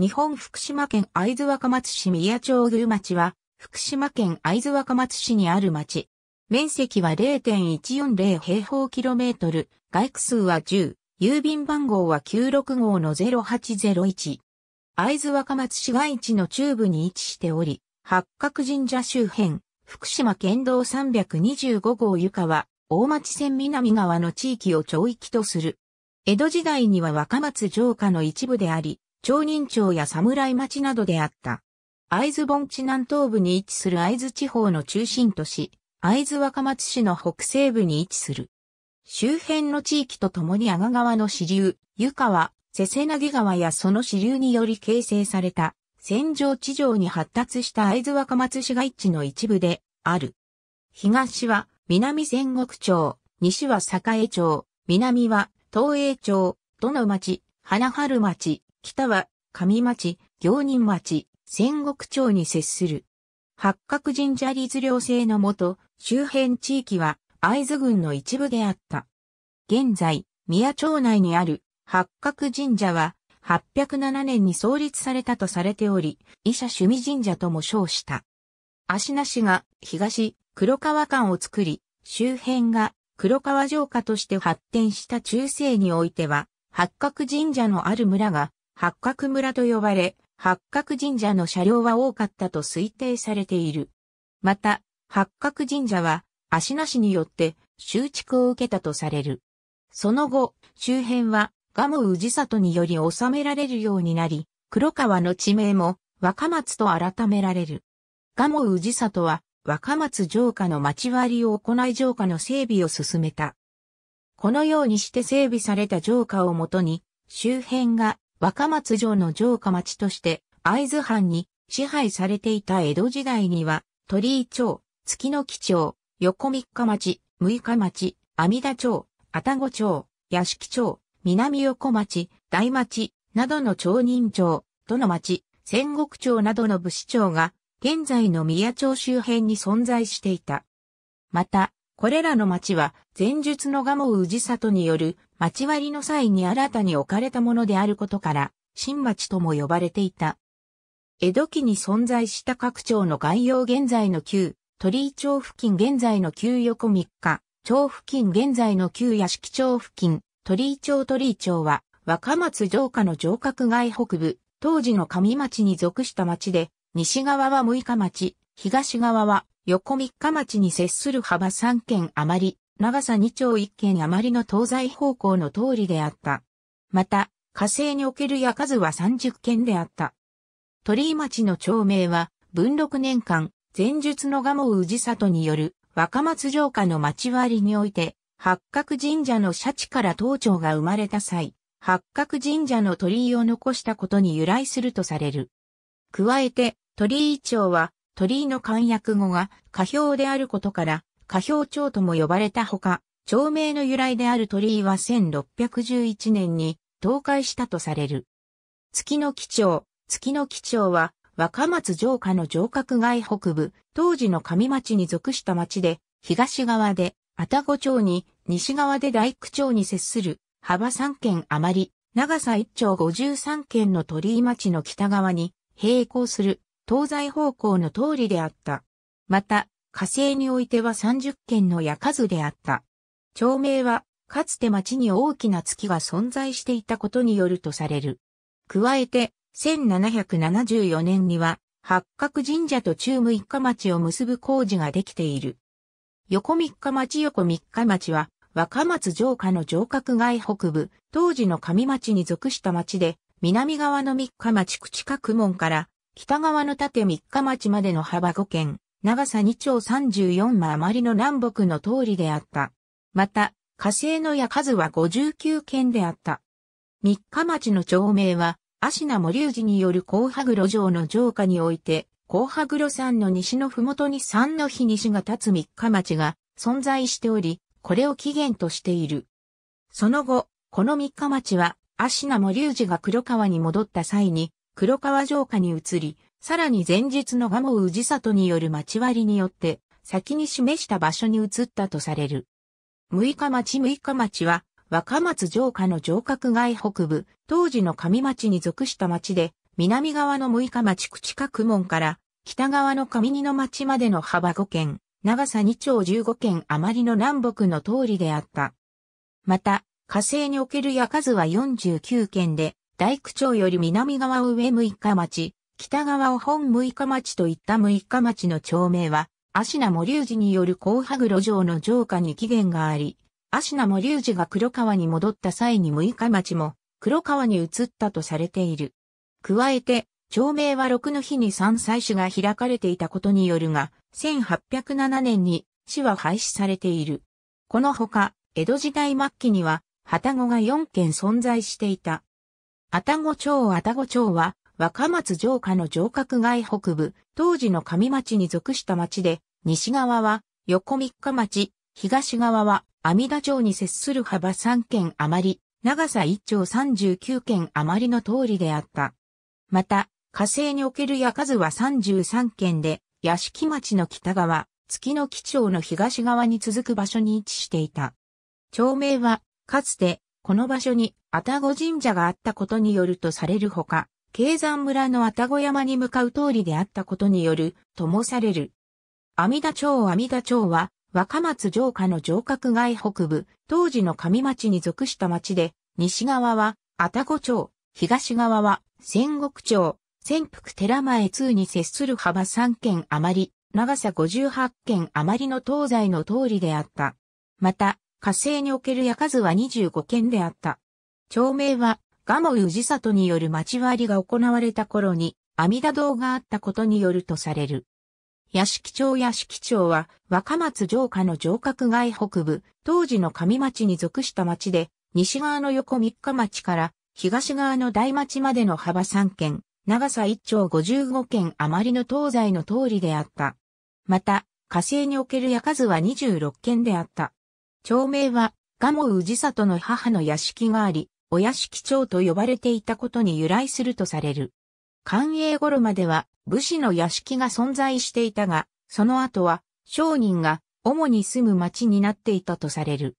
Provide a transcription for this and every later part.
日本福島県会津若松市宮町宮町は、福島県会津若松市にある町。面積は0.140平方キロメートル、外区数は10、郵便番号は96号の0801。会津若松市街地の中部に位置しており、八角神社周辺、福島県道325号床は、大町線南側の地域を町域とする。江戸時代には若松城下の一部であり、町人町や侍町などであった。会津盆地南東部に位置する会津地方の中心都市、会津若松市の北西部に位置する。周辺の地域とともに阿賀川の支流、湯川、瀬瀬なぎ川やその支流により形成された、戦場地上に発達した会津若松市街地の一部である。東は南仙国町、西は栄町、南は東栄町、どの町、花春町、北は上町、行人町、仙国町に接する。八角神社立領制のもと、周辺地域は会津郡の一部であった。現在、宮町内にある八角神社は、807年に創立されたとされており、医者趣味神社とも称した。足名市が東黒川間を作り、周辺が黒川城下として発展した中世においては、八角神社のある村が八角村と呼ばれ、八角神社の車両は多かったと推定されている。また、八角神社は、足なしによって、修築を受けたとされる。その後、周辺は、蒲生氏里により収められるようになり、黒川の地名も、若松と改められる。蒲生氏里は、若松城下の町割りを行い城下の整備を進めた。このようにして整備された城下をもとに、周辺が若松城の城下町として会津藩に支配されていた江戸時代には鳥居町、月の木町、横三日町、六日町、阿弥陀町、多宕町、屋敷町、南横町、大町、などの町人町、どの町、仙国町などの武士町が、現在の宮町周辺に存在していた。また、これらの町は、前述の蒲生氏里による町割りの際に新たに置かれたものであることから、新町とも呼ばれていた。江戸期に存在した各町の概要現在の旧、鳥居町付近現在の旧横三日、町付近現在の旧屋敷町付近、鳥居町鳥居町は、若松城下の城郭外北部、当時の上町に属した町で、西側は六日町、東側は横三日町に接する幅三県余り、長さ2丁1軒余りの東西方向の通りであった。また、火星における矢数は30軒であった。鳥居町の町名は、文禄年間、前述の蒲生氏里による若松城下の町割りにおいて、八角神社の社地から東町が生まれた際、八角神社の鳥居を残したことに由来するとされる。加えて、鳥居町は、鳥居の簡約語が、下表であることから、下表町とも呼ばれたほか、町名の由来である鳥居は1611年に倒壊したとされる。月の基調、月の基調は若松城下の城郭外北部、当時の上町に属した町で、東側で、愛宕町に、西側で大工町に接する、幅3県余り、長さ1町53県の鳥居町の北側に、並行する、東西方向の通りであった。また、火星においては30件の矢数であった。町名は、かつて町に大きな月が存在していたことによるとされる。加えて、1774年には、八角神社と中一家町を結ぶ工事ができている。横三日町横三日町は、若松城下の城郭外北部、当時の上町に属した町で、南側の三日町口角門から、北側の縦三日町までの幅5県、長さ2丁34万余りの南北の通りであった。また、火星の矢数は59件であった。三日町の町名は、芦名森氏による甲羽黒城の城下において、甲羽黒山の西の麓に山の日西が立つ三日町が存在しており、これを起源としている。その後、この三日町は、芦名森氏が黒川に戻った際に、黒川城下に移り、さらに前日の蒲生氏里による町割りによって、先に示した場所に移ったとされる。六日町六日町は、若松城下の城郭外北部、当時の上町に属した町で、南側の六日町口角門から、北側の上二の町までの幅5軒、長さ2丁15軒余りの南北の通りであった。また、火星における屋数は49軒で、大区町より南側上六日町、北側を本六日町といった六日町の町名は、芦名森氏による甲羽黒城の城下に起源があり、芦名森氏が黒川に戻った際に六日町も黒川に移ったとされている。加えて、町名は六の日に三祭祀が開かれていたことによるが、1807年に市は廃止されている。このほか、江戸時代末期には、旗子が四件存在していた。旗子町旗子町は、若松城下の城郭外北部、当時の上町に属した町で、西側は横三日町、東側は阿弥陀城に接する幅3軒余り、長さ1丁39軒余りの通りであった。また、火星における矢数は33軒で、屋敷町の北側、月の基町の東側に続く場所に位置していた。町名は、かつて、この場所に、たご神社があったことによるとされるほか、京山村の愛宕山に向かう通りであったことによる、ともされる。阿弥陀町阿弥陀町は、若松城下の城郭外北部、当時の上町に属した町で、西側は、愛宕町、東側は、仙国町、仙福寺前通に接する幅3軒余り、長さ58軒余りの東西の通りであった。また、火星における屋数は25軒であった。町名は、ガモウジサ里による町割りが行われた頃に、阿弥陀堂があったことによるとされる。屋敷町屋敷町は若松城下の城郭外北部、当時の上町に属した町で、西側の横三日町から東側の大町までの幅3県、長さ1丁55県余りの東西の通りであった。また、火星における屋数は26軒であった。町名は、ウジサトの母の屋敷があり、お屋敷町と呼ばれていたことに由来するとされる。寛永頃までは武士の屋敷が存在していたが、その後は商人が主に住む町になっていたとされる。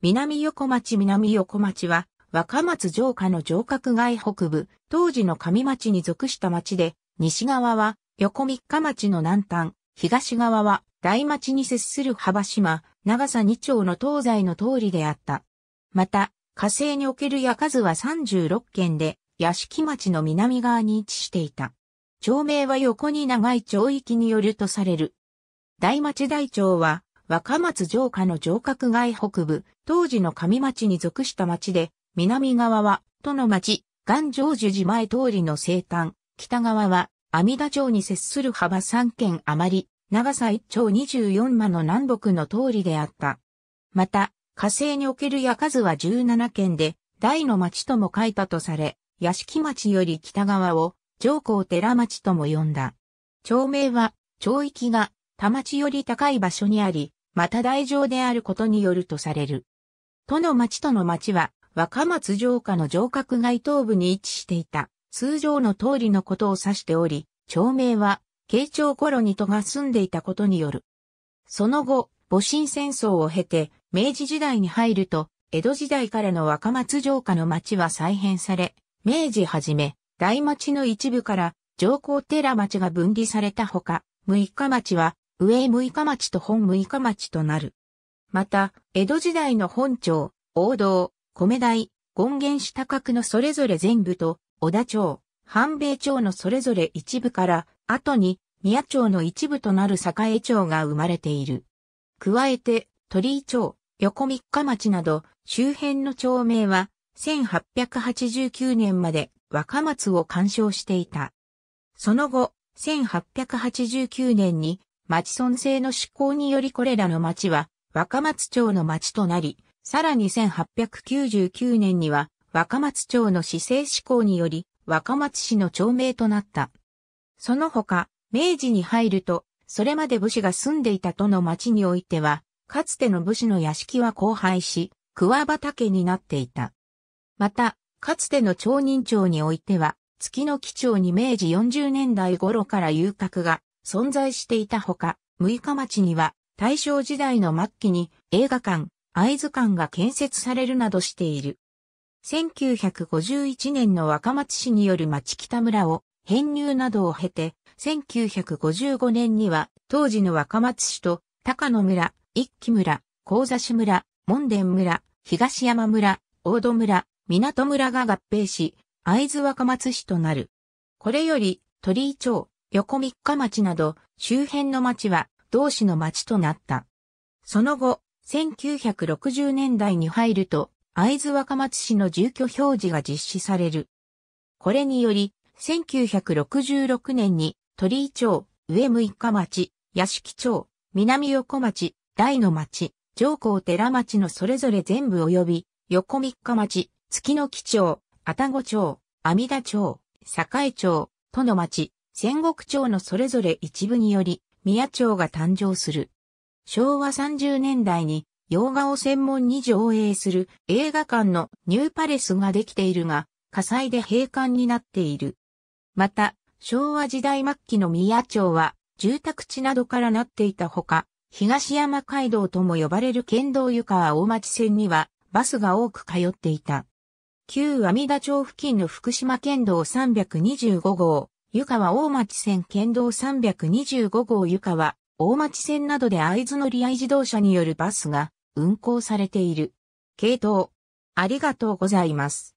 南横町南横町は若松城下の城郭外北部、当時の上町に属した町で、西側は横三日町の南端、東側は大町に接する幅島、長さ2丁の東西の通りであった。また、火星における矢数は36件で、屋敷町の南側に位置していた。町名は横に長い町域によるとされる。大町大町は、若松城下の城郭外北部、当時の上町に属した町で、南側は、都の町、岩城樹寺前通りの西端、北側は、阿弥陀町に接する幅3県余り、長さ1町24間の南北の通りであった。また、火星における矢数は17件で、大の町とも書いたとされ、屋敷町より北側を、上皇寺町とも呼んだ。町名は、町域が、田町より高い場所にあり、また大城であることによるとされる。都の町との町は、若松城下の城郭街東部に位置していた、通常の通りのことを指しており、町名は、慶長頃に都が住んでいたことによる。その後、戊辰戦争を経て、明治時代に入ると、江戸時代からの若松城下の町は再編され、明治はじめ、大町の一部から上皇寺町が分離されたほか、六日町は上六日町と本六日町となる。また、江戸時代の本町、王道、米台、権現下角のそれぞれ全部と、小田町、半米町のそれぞれ一部から、後に宮町の一部となる栄町が生まれている。加えて、鳥居町、横三日町など周辺の町名は1889年まで若松を干渉していた。その後、1889年に町村制の施行によりこれらの町は若松町の町となり、さらに1899年には若松町の市政施行により若松市の町名となった。その他、明治に入ると、それまで武士が住んでいた都の町においては、かつての武士の屋敷は荒廃し、桑畑になっていた。また、かつての町人町においては、月の基調に明治40年代頃から遊郭が存在していたほか、六日町には大正時代の末期に映画館、合津館が建設されるなどしている。1951年の若松市による町北村を編入などを経て、1955年には当時の若松市と高野村、一木村、高座市村、門田村、東山村、大戸村、港村が合併し、会津若松市となる。これより、鳥居町、横三日町など、周辺の町は、同市の町となった。その後、1960年代に入ると、会津若松市の住居表示が実施される。これにより、1966年に、鳥居町、上六日町、屋敷町、南横町、大の町、上皇寺町のそれぞれ全部及び、横三日町、月の木町、たご町、阿弥陀町、栄町、都の町、仙国町のそれぞれ一部により、宮町が誕生する。昭和30年代に洋画を専門に上映する映画館のニューパレスができているが、火災で閉館になっている。また、昭和時代末期の宮町は住宅地などからなっていたほか、東山街道とも呼ばれる県道湯川大町線にはバスが多く通っていた。旧阿弥陀町付近の福島県道325号、湯川大町線県道325号湯川大町線などで合図乗り合い自動車によるバスが運行されている。系統。ありがとうございます。